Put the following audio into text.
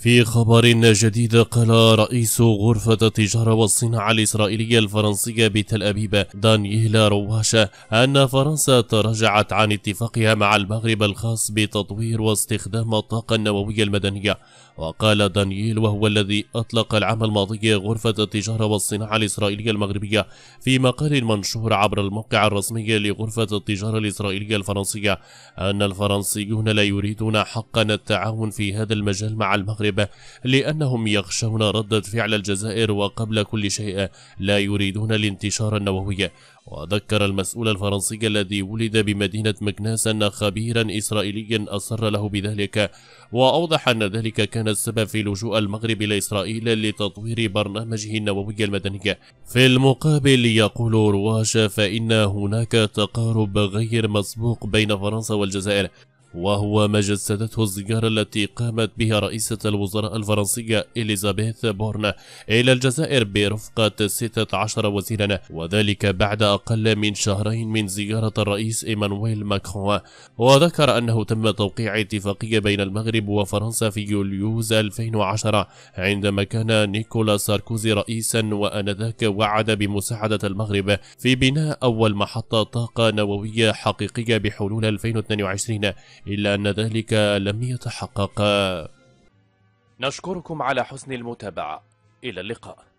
في خبر جديد قال رئيس غرفة التجارة والصناعة الإسرائيلية الفرنسية بتل أبيب دانييلا رواشة أن فرنسا تراجعت عن اتفاقها مع المغرب الخاص بتطوير واستخدام الطاقة النووية المدنية وقال دانييل وهو الذي أطلق العام الماضي غرفة التجارة والصناعة الإسرائيلية المغربية في مقال منشور عبر الموقع الرسمي لغرفة التجارة الإسرائيلية الفرنسية أن الفرنسيون لا يريدون حقا التعاون في هذا المجال مع المغرب المغرب لأنهم يخشون ردة فعل الجزائر وقبل كل شيء لا يريدون الانتشار النووي وذكر المسؤول الفرنسي الذي ولد بمدينة مكناس أن خبيرا إسرائيليا أصر له بذلك وأوضح أن ذلك كان السبب في لجوء المغرب إلى إسرائيل لتطوير برنامجه النووي المدني في المقابل يقول رواش فإن هناك تقارب غير مسبوق بين فرنسا والجزائر وهو ما جسدته الزيارة التي قامت بها رئيسة الوزراء الفرنسية إليزابيث بورن إلى الجزائر برفقة 16 وزيرا وذلك بعد أقل من شهرين من زيارة الرئيس إيمانويل ماكرون وذكر أنه تم توقيع اتفاقية بين المغرب وفرنسا في يوليوز 2010 عندما كان نيكولا ساركوزي رئيسا وأنذاك وعد بمساعدة المغرب في بناء أول محطة طاقة نووية حقيقية بحلول 2022 إلا أن ذلك لم يتحقق نشكركم على حسن المتابعة إلى اللقاء